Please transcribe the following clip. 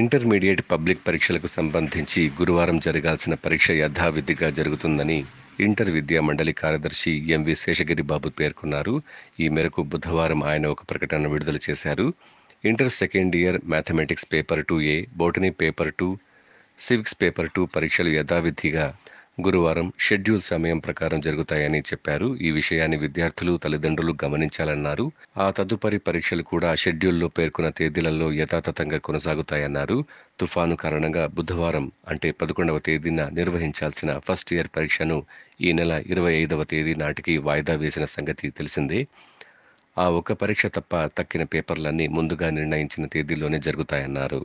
intermediate public పరీక్షలకు సంబంధించి గురువారం జరగాల్సిన పరీక్ష యథావిధిగా జరుగుతుందని ఇంటర్ విద్యా మండలి కార్యదర్శి ఎంవి శేషగిరి బాబు పేర్కొన్నారు ఈ మేరకు బుధవారం ఆయన ఒక ప్రకటన విడుదల చేశారు inter second year mathematics paper two A botany paper two civics paper two పరీక్షలు యథావిధిగా గురువారం షెడ్యూల్ సమయం ప్రకారం జరుగుతాయని చెప్పారు ఈ విషయాన్ని విద్యార్థులు తల్లిదండ్రులు గమనించాలన్నారు ఆ తదుపరి పరీక్షలు కూడా షెడ్యూల్లో పేర్కొన్న తేదీలలో యథాతథంగా కొనసాగుతాయన్నారు తుఫాను కారణంగా బుధవారం అంటే పదకొండవ తేదీన నిర్వహించాల్సిన ఫస్ట్ ఇయర్ పరీక్షను ఈ నెల ఇరవై ఐదవ తేదీ నాటికి వాయిదా వేసిన సంగతి తెలిసిందే ఆ ఒక్క పరీక్ష తప్ప తక్కిన పేపర్లన్నీ ముందుగా నిర్ణయించిన తేదీలోనే జరుగుతాయన్నారు